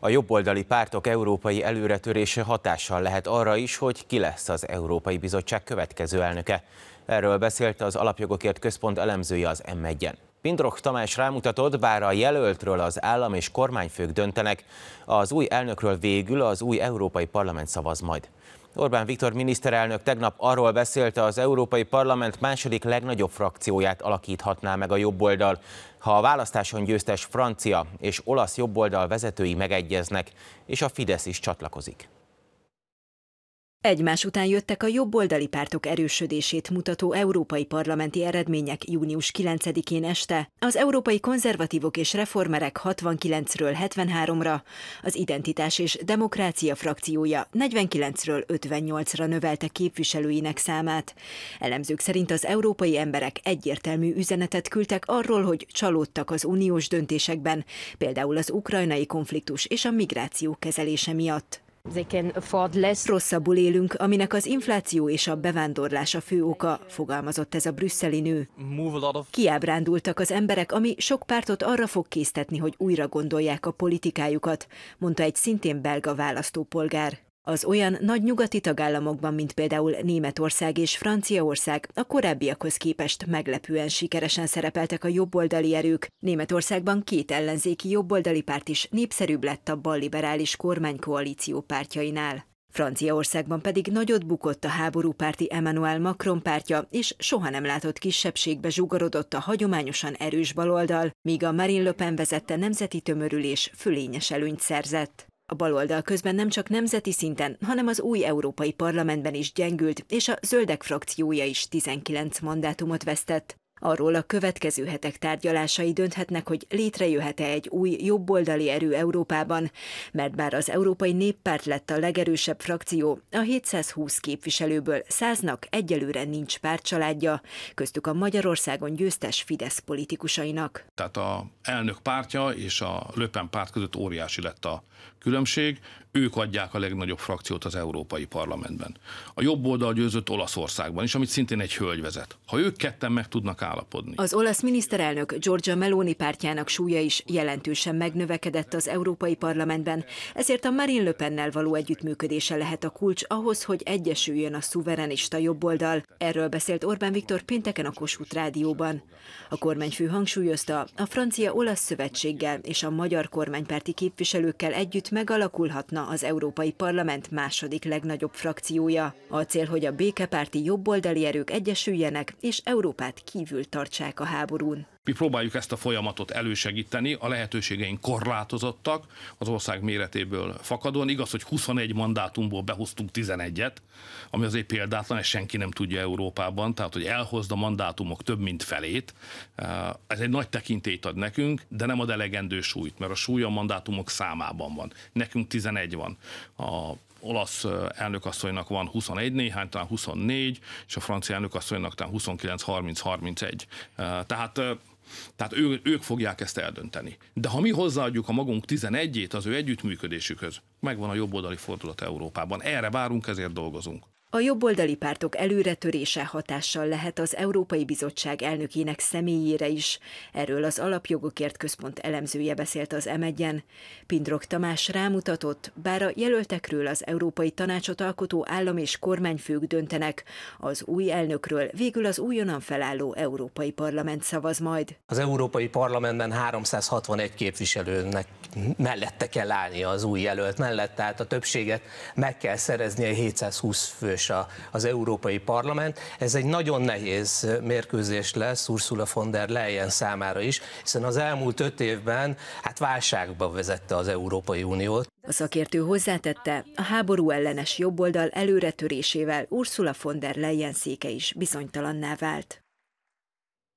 A jobboldali pártok európai előretörése hatással lehet arra is, hogy ki lesz az Európai Bizottság következő elnöke. Erről beszélt az Alapjogokért Központ elemzője az M1-en. Pindrok Tamás rámutatott, bár a jelöltről az állam és kormányfők döntenek, az új elnökről végül az új Európai Parlament szavaz majd. Orbán Viktor miniszterelnök tegnap arról beszélte, az Európai Parlament második legnagyobb frakcióját alakíthatná meg a jobboldal, ha a választáson győztes francia és olasz jobboldal vezetői megegyeznek, és a Fidesz is csatlakozik. Egymás után jöttek a jobboldali pártok erősödését mutató európai parlamenti eredmények június 9-én este, az európai konzervatívok és reformerek 69-ről 73-ra, az identitás és demokrácia frakciója 49-ről 58-ra növelte képviselőinek számát. Elemzők szerint az európai emberek egyértelmű üzenetet küldtek arról, hogy csalódtak az uniós döntésekben, például az ukrajnai konfliktus és a migráció kezelése miatt. Rosszabbul élünk, aminek az infláció és a bevándorlás a fő oka, fogalmazott ez a brüsszeli nő. Kiábrándultak az emberek, ami sok pártot arra fog késztetni, hogy újra gondolják a politikájukat, mondta egy szintén belga választópolgár. Az olyan nagy nyugati tagállamokban, mint például Németország és Franciaország, a korábbiakhoz képest meglepően sikeresen szerepeltek a jobboldali erők. Németországban két ellenzéki jobboldali párt is népszerűbb lett a balliberális kormánykoalíció pártjainál. Franciaországban pedig nagyot bukott a háborúpárti Emmanuel Macron pártja, és soha nem látott kisebbségbe zsugorodott a hagyományosan erős baloldal, míg a Marine Le Pen vezette nemzeti tömörülés fölényes előnyt szerzett. A baloldal közben nem csak nemzeti szinten, hanem az új Európai Parlamentben is gyengült, és a zöldek frakciója is 19 mandátumot vesztett. Arról a következő hetek tárgyalásai dönthetnek, hogy létrejöhet-e egy új jobboldali erő Európában, mert bár az Európai Néppárt lett a legerősebb frakció, a 720 képviselőből 100-nak egyelőre nincs pártcsaládja, köztük a Magyarországon győztes Fidesz politikusainak. Tehát a elnök pártja és a Löpen párt között óriási lett a különbség, ők adják a legnagyobb frakciót az Európai Parlamentben. A jobb oldal győzött Olaszországban is, amit szintén egy hölgy vezet. Ha ők ketten meg tudnak megállapodni. Az olasz miniszterelnök Giorgia Meloni pártjának súlya is jelentősen megnövekedett az Európai Parlamentben, ezért a Marine Le Pennel való együttműködése lehet a kulcs ahhoz, hogy egyesüljön a szuverenista jobboldal. Erről beszélt Orbán Viktor pénteken a Kossuth Rádióban. A kormányfő hangsúlyozta, a francia-olasz szövetséggel és a magyar kormánypárti képviselőkkel együtt megalakulhatna az Európai Parlament második legnagyobb frakciója. A cél, hogy a békepárti jobboldali erők egyesüljenek és Európát kívül kívül tartsák a háborún. Mi próbáljuk ezt a folyamatot elősegíteni, a lehetőségeink korlátozottak, az ország méretéből fakadóan. Igaz, hogy 21 mandátumból behoztunk 11-et, ami azért példátlan, ezt senki nem tudja Európában, tehát hogy elhozd a mandátumok több mint felét, eh, ez egy nagy tekintélyt ad nekünk, de nem ad elegendő súlyt, mert a súly a mandátumok számában van. Nekünk 11 van. A olasz elnökasszonynak van 21 néhány, talán 24, és a francia elnökasszonynak talán 29-30-31. Tehát tehát ő, ők fogják ezt eldönteni. De ha mi hozzáadjuk a magunk 11-ét az ő együttműködésükhöz, megvan a jobboldali fordulat Európában. Erre várunk, ezért dolgozunk. A jobboldali pártok előretörése hatással lehet az Európai Bizottság elnökének személyére is. Erről az Alapjogokért Központ elemzője beszélt az m Pindrok Tamás rámutatott, bár a jelöltekről az Európai Tanácsot alkotó állam és kormányfők döntenek, az új elnökről végül az újonnan felálló Európai Parlament szavaz majd. Az Európai Parlamentben 361 képviselőnek mellette kell állnia az új jelölt mellett, tehát a többséget meg kell szereznie a 720 fős és a, az Európai Parlament. Ez egy nagyon nehéz mérkőzés lesz Ursula von der Leyen számára is, hiszen az elmúlt öt évben hát válságba vezette az Európai Uniót. A szakértő hozzátette, a háború ellenes jobboldal előretörésével Ursula von der Leyen széke is bizonytalanná vált.